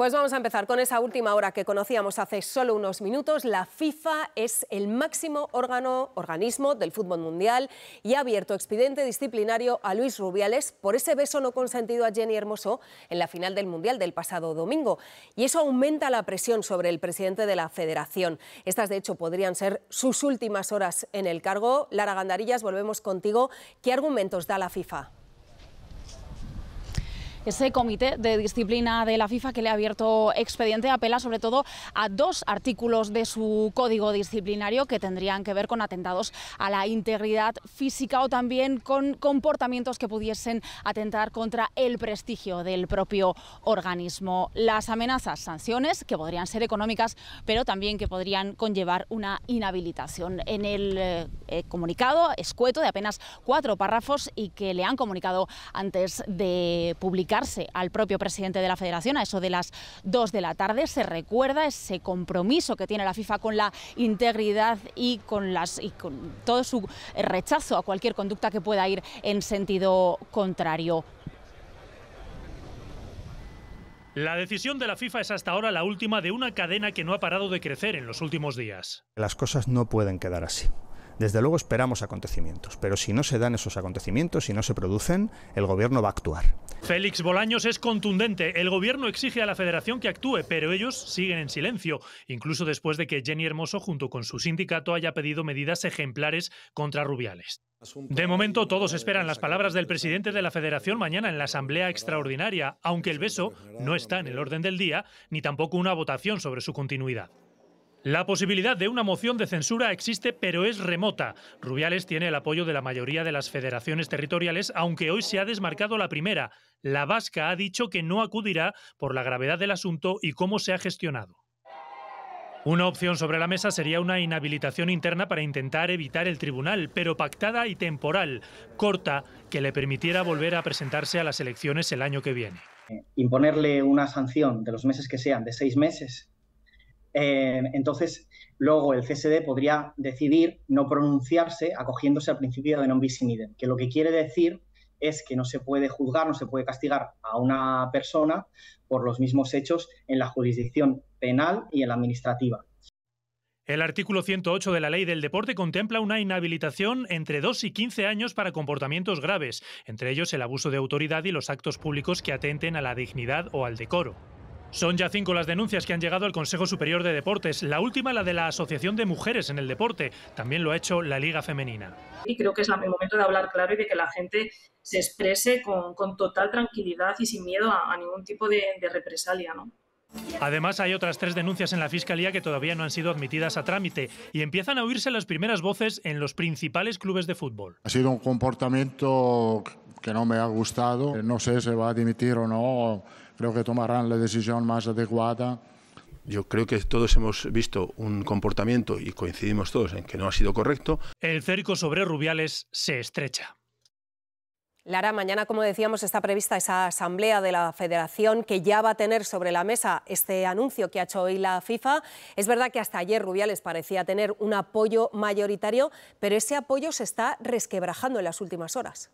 Pues vamos a empezar con esa última hora que conocíamos hace solo unos minutos. La FIFA es el máximo órgano, organismo del fútbol mundial y ha abierto expediente disciplinario a Luis Rubiales por ese beso no consentido a Jenny Hermoso en la final del Mundial del pasado domingo. Y eso aumenta la presión sobre el presidente de la federación. Estas, de hecho, podrían ser sus últimas horas en el cargo. Lara Gandarillas, volvemos contigo. ¿Qué argumentos da la FIFA? Ese comité de disciplina de la FIFA que le ha abierto expediente apela sobre todo a dos artículos de su código disciplinario que tendrían que ver con atentados a la integridad física o también con comportamientos que pudiesen atentar contra el prestigio del propio organismo. Las amenazas, sanciones que podrían ser económicas, pero también que podrían conllevar una inhabilitación. En el eh, eh, comunicado escueto de apenas cuatro párrafos y que le han comunicado antes de publicar al propio presidente de la federación a eso de las 2 de la tarde. Se recuerda ese compromiso que tiene la FIFA con la integridad y con, las, y con todo su rechazo a cualquier conducta que pueda ir en sentido contrario. La decisión de la FIFA es hasta ahora la última de una cadena que no ha parado de crecer en los últimos días. Las cosas no pueden quedar así. Desde luego esperamos acontecimientos, pero si no se dan esos acontecimientos, si no se producen, el gobierno va a actuar. Félix Bolaños es contundente. El gobierno exige a la federación que actúe, pero ellos siguen en silencio, incluso después de que Jenny Hermoso, junto con su sindicato, haya pedido medidas ejemplares contra Rubiales. De momento, todos esperan las palabras del presidente de la Federación mañana en la Asamblea Extraordinaria, aunque el beso no está en el orden del día, ni tampoco una votación sobre su continuidad. La posibilidad de una moción de censura existe, pero es remota. Rubiales tiene el apoyo de la mayoría de las federaciones territoriales, aunque hoy se ha desmarcado la primera. La vasca ha dicho que no acudirá por la gravedad del asunto y cómo se ha gestionado. Una opción sobre la mesa sería una inhabilitación interna para intentar evitar el tribunal, pero pactada y temporal, corta, que le permitiera volver a presentarse a las elecciones el año que viene. Eh, imponerle una sanción de los meses que sean, de seis meses, eh, entonces, luego el CSD podría decidir no pronunciarse acogiéndose al principio de non bis in idem, que lo que quiere decir es que no se puede juzgar, no se puede castigar a una persona por los mismos hechos en la jurisdicción penal y en la administrativa. El artículo 108 de la Ley del Deporte contempla una inhabilitación entre 2 y 15 años para comportamientos graves, entre ellos el abuso de autoridad y los actos públicos que atenten a la dignidad o al decoro. Son ya cinco las denuncias que han llegado al Consejo Superior de Deportes, la última la de la Asociación de Mujeres en el Deporte, también lo ha hecho la Liga Femenina. Y creo que es el momento de hablar claro y de que la gente se exprese con, total tranquilidad y sin miedo a, ningún tipo de, represalia. ¿no? Además, hay otras tres denuncias en la Fiscalía que todavía no han sido admitidas a trámite y empiezan a oírse las primeras voces en los principales clubes de fútbol. Ha sido un comportamiento que no me ha gustado, no sé si va a dimitir o no creo que tomarán la decisión más adecuada. Yo creo que todos hemos visto un comportamiento y coincidimos todos en que no ha sido correcto. El cerco sobre Rubiales se estrecha. Lara, mañana, como decíamos, está prevista esa asamblea de la federación que ya va a tener sobre la mesa este anuncio que ha hecho hoy la FIFA. Es verdad que hasta ayer Rubiales parecía tener un apoyo mayoritario, pero ese apoyo se está resquebrajando en las últimas horas.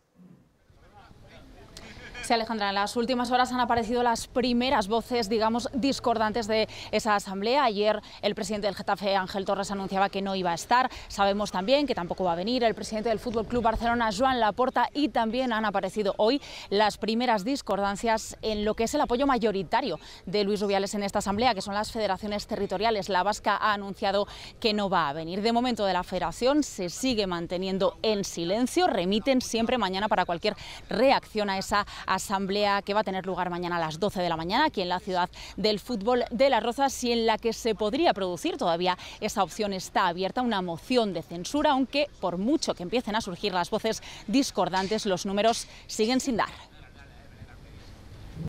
Alejandra, en las últimas horas han aparecido las primeras voces, digamos, discordantes de esa asamblea. Ayer el presidente del Getafe, Ángel Torres, anunciaba que no iba a estar. Sabemos también que tampoco va a venir el presidente del FC Barcelona, Joan Laporta, y también han aparecido hoy las primeras discordancias en lo que es el apoyo mayoritario de Luis Rubiales en esta asamblea, que son las federaciones territoriales. La Vasca ha anunciado que no va a venir. De momento de la federación se sigue manteniendo en silencio. Remiten siempre mañana para cualquier reacción a esa asamblea asamblea que va a tener lugar mañana a las 12 de la mañana aquí en la ciudad del fútbol de Las Rozas y en la que se podría producir todavía esa opción está abierta, una moción de censura, aunque por mucho que empiecen a surgir las voces discordantes, los números siguen sin dar.